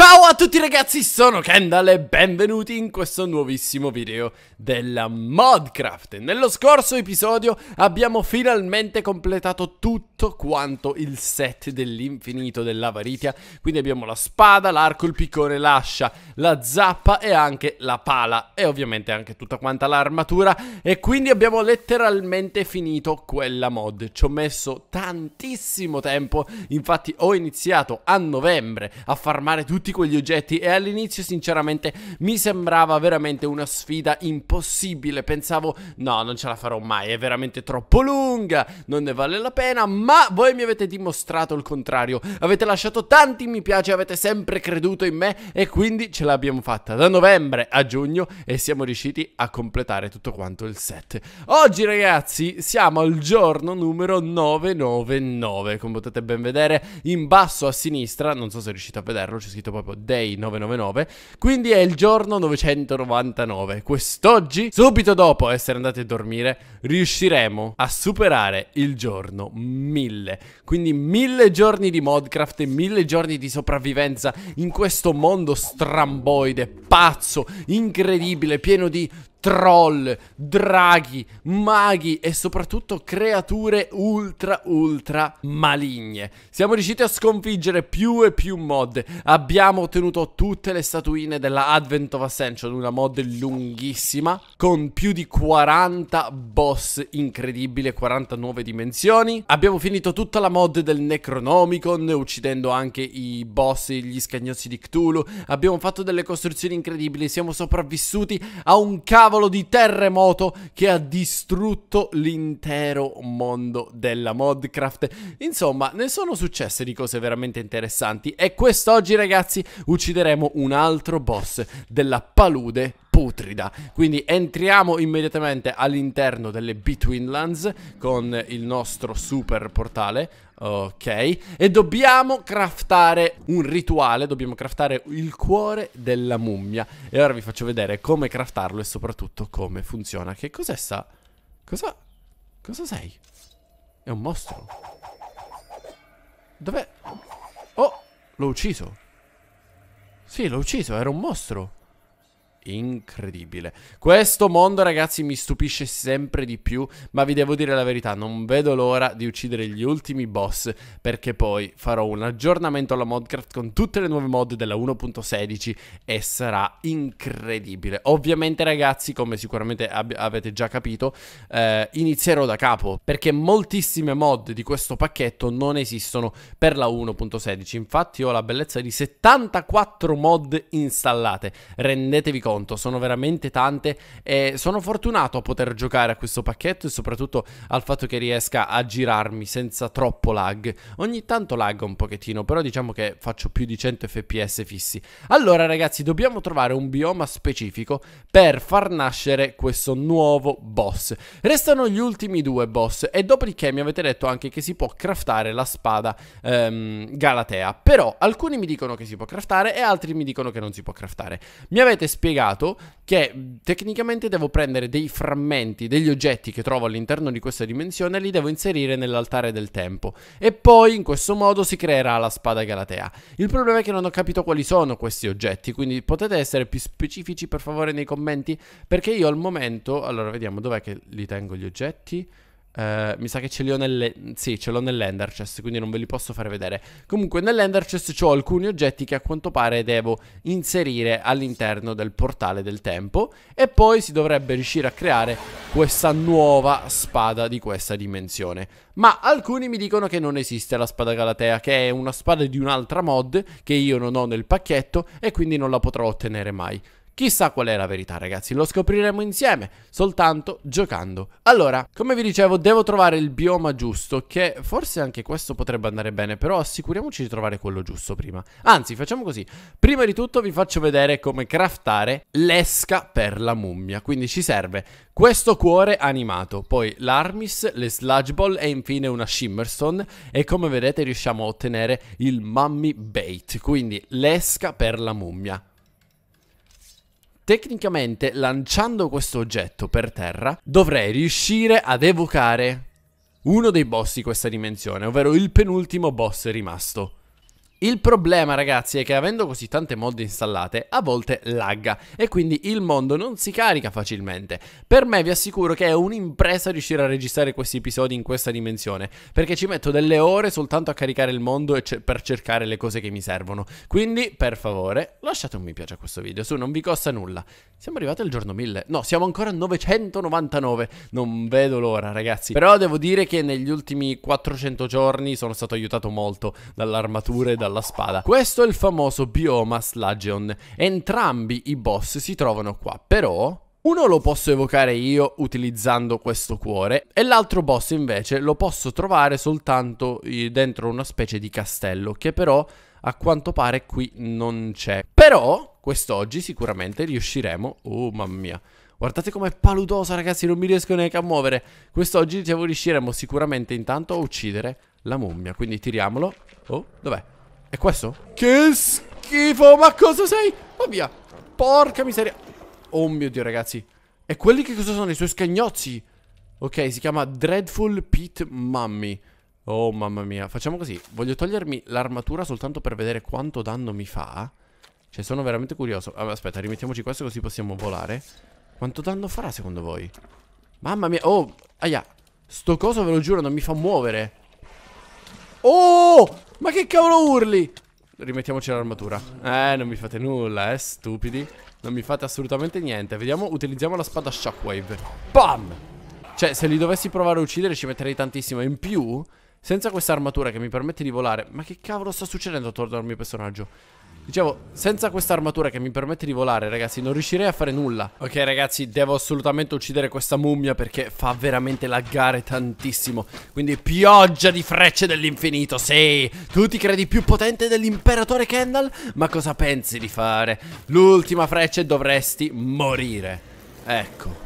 Ciao a tutti ragazzi, sono Kendall e benvenuti in questo nuovissimo video della Modcraft. Nello scorso episodio abbiamo finalmente completato tutto quanto il set dell'infinito dell'avaritia, quindi abbiamo la spada, l'arco, il piccone, l'ascia, la zappa e anche la pala e ovviamente anche tutta quanta l'armatura e quindi abbiamo letteralmente finito quella mod. Ci ho messo tantissimo tempo, infatti ho iniziato a novembre a farmare tutti tutti quegli oggetti e all'inizio sinceramente mi sembrava veramente una sfida impossibile, pensavo no non ce la farò mai, è veramente troppo lunga, non ne vale la pena, ma voi mi avete dimostrato il contrario, avete lasciato tanti mi piace, avete sempre creduto in me e quindi ce l'abbiamo fatta da novembre a giugno e siamo riusciti a completare tutto quanto il set. Oggi ragazzi siamo al giorno numero 999, come potete ben vedere in basso a sinistra, non so se riuscite a vederlo, c'è scritto proprio Day 999, quindi è il giorno 999. Quest'oggi, subito dopo essere andati a dormire, riusciremo a superare il giorno 1000. Quindi 1000 giorni di Modcraft e 1000 giorni di sopravvivenza in questo mondo stramboide, pazzo, incredibile, pieno di troll, draghi, maghi e soprattutto creature ultra ultra maligne. Siamo riusciti a sconfiggere più e più mod. Abbiamo ottenuto tutte le statuine della Advent of Ascension, una mod lunghissima con più di 40 boss incredibile, 49 dimensioni. Abbiamo finito tutta la mod del Necronomicon uccidendo anche i boss, gli scagnozzi di Cthulhu. Abbiamo fatto delle costruzioni incredibili, siamo sopravvissuti a un cavolo cavolo di terremoto che ha distrutto l'intero mondo della modcraft. Insomma, ne sono successe di cose veramente interessanti e quest'oggi ragazzi uccideremo un altro boss della palude putrida. Quindi entriamo immediatamente all'interno delle Betweenlands con il nostro super portale. Ok, e dobbiamo craftare un rituale, dobbiamo craftare il cuore della mummia. E ora vi faccio vedere come craftarlo e soprattutto come funziona. Che cos'è sta? Cosa? Cosa sei? È un mostro. Dov'è? Oh, l'ho ucciso. Sì, l'ho ucciso, era un mostro incredibile. Questo mondo, ragazzi, mi stupisce sempre di più, ma vi devo dire la verità, non vedo l'ora di uccidere gli ultimi boss, perché poi farò un aggiornamento alla Modcraft con tutte le nuove mod della 1.16 e sarà incredibile. Ovviamente, ragazzi, come sicuramente avete già capito, eh, inizierò da capo, perché moltissime mod di questo pacchetto non esistono per la 1.16. Infatti ho la bellezza di 74 mod installate, rendetevi conto conto, sono veramente tante e sono fortunato a poter giocare a questo pacchetto e soprattutto al fatto che riesca a girarmi senza troppo lag. Ogni tanto lag un pochettino, però diciamo che faccio più di 100 fps fissi. Allora ragazzi, dobbiamo trovare un bioma specifico per far nascere questo nuovo boss. Restano gli ultimi due boss e dopodiché mi avete detto anche che si può craftare la spada ehm, Galatea, però alcuni mi dicono che si può craftare e altri mi dicono che non si può craftare. Mi avete spiegato complicato che tecnicamente devo prendere dei frammenti, degli oggetti che trovo all'interno di questa dimensione e li devo inserire nell'altare del tempo. E poi in questo modo si creerà la spada Galatea. Il problema è che non ho capito quali sono questi oggetti, quindi potete essere più specifici per favore nei commenti? Perché io al momento... Allora, vediamo dov'è che li tengo gli oggetti. Eh, mi sa che ce li ho nelle... Sì, ce l'ho nell'Ender Chest, quindi non ve li posso far vedere. Comunque nell'Ender Chest ho alcuni oggetti che a quanto pare devo inserire all'interno del portale del tempo. E poi si dovrebbe riuscire a creare questa nuova spada di questa dimensione. Ma alcuni mi dicono che non esiste la spada Galatea, che è una spada di un'altra mod che io non ho nel pacchetto e quindi non la potrò ottenere mai. Chissà qual è la verità, ragazzi, lo scopriremo insieme, soltanto giocando. Allora, come vi dicevo, devo trovare il bioma giusto, che forse anche questo potrebbe andare bene, però assicuriamoci di trovare quello giusto prima. Anzi, facciamo così. Prima di tutto vi faccio vedere come craftare l'esca per la mummia. Quindi ci serve questo cuore animato, poi l'armis, le sludge ball e infine una shimmerstone e come vedete riusciamo a ottenere il mummy bait, quindi l'esca per la mummia. Tecnicamente, lanciando questo oggetto per terra, dovrei riuscire ad evocare uno dei boss di questa dimensione, ovvero il penultimo boss rimasto. Il problema ragazzi è che avendo così tante mod installate a volte lagga e quindi il mondo non si carica facilmente. Per me vi assicuro che è un'impresa riuscire a registrare questi episodi in questa dimensione perché ci metto delle ore soltanto a caricare il mondo ce per cercare le cose che mi servono. Quindi per favore lasciate un mi piace a questo video, su non vi costa nulla. Siamo arrivati al giorno 1000, no siamo ancora a 999, non vedo l'ora ragazzi. Però devo dire che negli ultimi 400 giorni sono stato aiutato molto dall'armatura e da dalla spada. Questo è il famoso bioma Slageon. Entrambi i boss si trovano qua, però... Uno lo posso evocare io utilizzando questo cuore e l'altro boss invece lo posso trovare soltanto dentro una specie di castello che però a quanto pare qui non c'è. Però quest'oggi sicuramente riusciremo... Oh mamma mia! Guardate com'è paludosa ragazzi, non mi riesco neanche a muovere. Quest'oggi diciamo, riusciremo sicuramente intanto a uccidere la mummia, quindi tiriamolo. Oh, dov'è? È questo? Che schifo, ma cosa sei? Va via, porca miseria Oh mio Dio, ragazzi E quelli che cosa sono? I suoi scagnozzi Ok, si chiama Dreadful Pit Mummy Oh mamma mia Facciamo così Voglio togliermi l'armatura soltanto per vedere quanto danno mi fa Cioè sono veramente curioso Aspetta, rimettiamoci questo così possiamo volare Quanto danno farà secondo voi? Mamma mia Oh, aia Sto coso ve lo giuro non mi fa muovere Oh ma che cavolo urli? Rimettiamoci l'armatura. Eh, non mi fate nulla, eh, stupidi. Non mi fate assolutamente niente. Vediamo, utilizziamo la spada shockwave. Bam! Cioè, se li dovessi provare a uccidere ci metterei tantissimo. In più, senza questa armatura che mi permette di volare... Ma che cavolo sta succedendo attorno al mio personaggio? Dicevo, senza questa armatura che mi permette di volare, ragazzi, non riuscirei a fare nulla. Ok, ragazzi, devo assolutamente uccidere questa mummia perché fa veramente laggare tantissimo. Quindi pioggia di frecce dell'infinito, sì! Tu ti credi più potente dell'imperatore Kendall? Ma cosa pensi di fare? L'ultima freccia e dovresti morire. Ecco,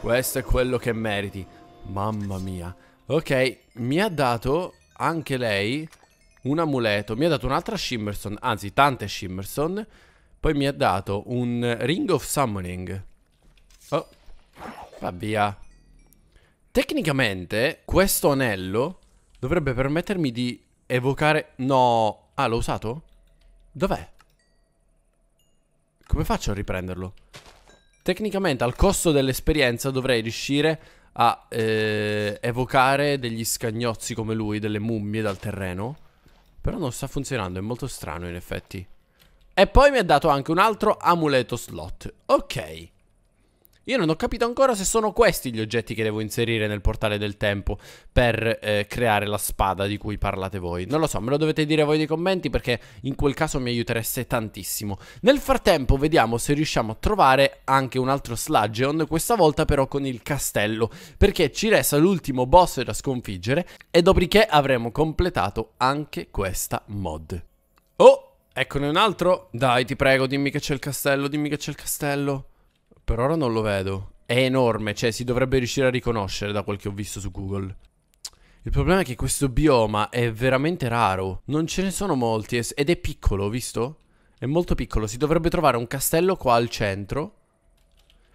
questo è quello che meriti. Mamma mia. Ok, mi ha dato anche lei un amuleto, mi ha dato un'altra Shimmerson, anzi tante Shimmerson, poi mi ha dato un Ring of Summoning. Oh, va via. Tecnicamente questo anello dovrebbe permettermi di evocare... No, ah l'ho usato? Dov'è? Come faccio a riprenderlo? Tecnicamente al costo dell'esperienza dovrei riuscire a eh, evocare degli scagnozzi come lui, delle mummie dal terreno però non sta funzionando, è molto strano in effetti. E poi mi ha dato anche un altro amuleto slot. Ok. Io non ho capito ancora se sono questi gli oggetti che devo inserire nel portale del tempo per eh, creare la spada di cui parlate voi. Non lo so, me lo dovete dire voi nei commenti perché in quel caso mi aiutereste tantissimo. Nel frattempo vediamo se riusciamo a trovare anche un altro Sludgeon, questa volta però con il castello, perché ci resta l'ultimo boss da sconfiggere e dopodiché avremo completato anche questa mod. Oh, eccone un altro. Dai, ti prego, dimmi che c'è il castello, dimmi che c'è il castello. Per ora non lo vedo. È enorme, cioè si dovrebbe riuscire a riconoscere da quel che ho visto su Google. Il problema è che questo bioma è veramente raro. Non ce ne sono molti ed è piccolo, visto? È molto piccolo. Si dovrebbe trovare un castello qua al centro.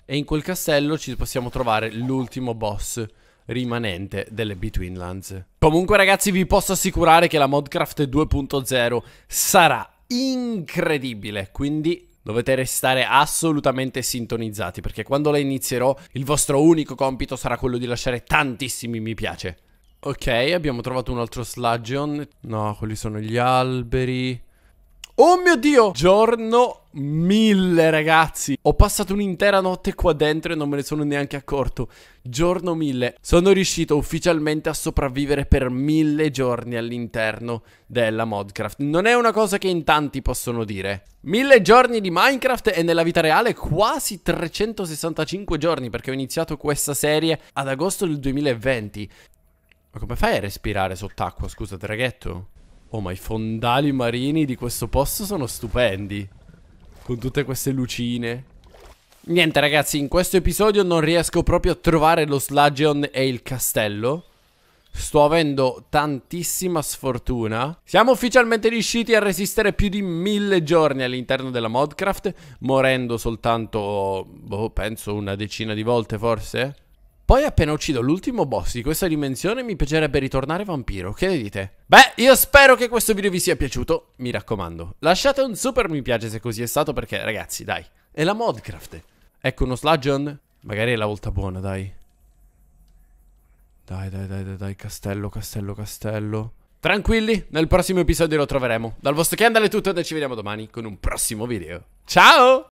E in quel castello ci possiamo trovare l'ultimo boss rimanente delle Betweenlands. Comunque ragazzi vi posso assicurare che la Modcraft 2.0 sarà incredibile, quindi Dovete restare assolutamente sintonizzati perché quando la inizierò il vostro unico compito sarà quello di lasciare tantissimi mi piace. Ok, abbiamo trovato un altro sludgeon. No, quelli sono gli alberi. Oh mio Dio! Giorno 1000 ragazzi Ho passato un'intera notte qua dentro e non me ne sono neanche accorto Giorno 1000 Sono riuscito ufficialmente a sopravvivere per mille giorni all'interno della modcraft Non è una cosa che in tanti possono dire Mille giorni di Minecraft e nella vita reale quasi 365 giorni Perché ho iniziato questa serie ad agosto del 2020 Ma come fai a respirare sott'acqua? Scusa, draghetto? Oh ma i fondali marini di questo posto sono stupendi Con tutte queste lucine Niente ragazzi, in questo episodio non riesco proprio a trovare lo Sludgeon e il castello Sto avendo tantissima sfortuna. Siamo ufficialmente riusciti a resistere più di mille giorni all'interno della Modcraft, morendo soltanto, boh, penso una decina di volte forse. Poi appena uccido l'ultimo boss di questa dimensione mi piacerebbe ritornare vampiro, che ne dite? Beh, io spero che questo video vi sia piaciuto, mi raccomando. Lasciate un super mi piace se così è stato perché, ragazzi, dai, è la modcraft. Ecco uno sludgeon, magari è la volta buona, dai. Dai, dai, dai, dai, dai, castello, castello, castello. Tranquilli, nel prossimo episodio lo troveremo. Dal vostro Kendall è tutto e ci vediamo domani con un prossimo video. Ciao!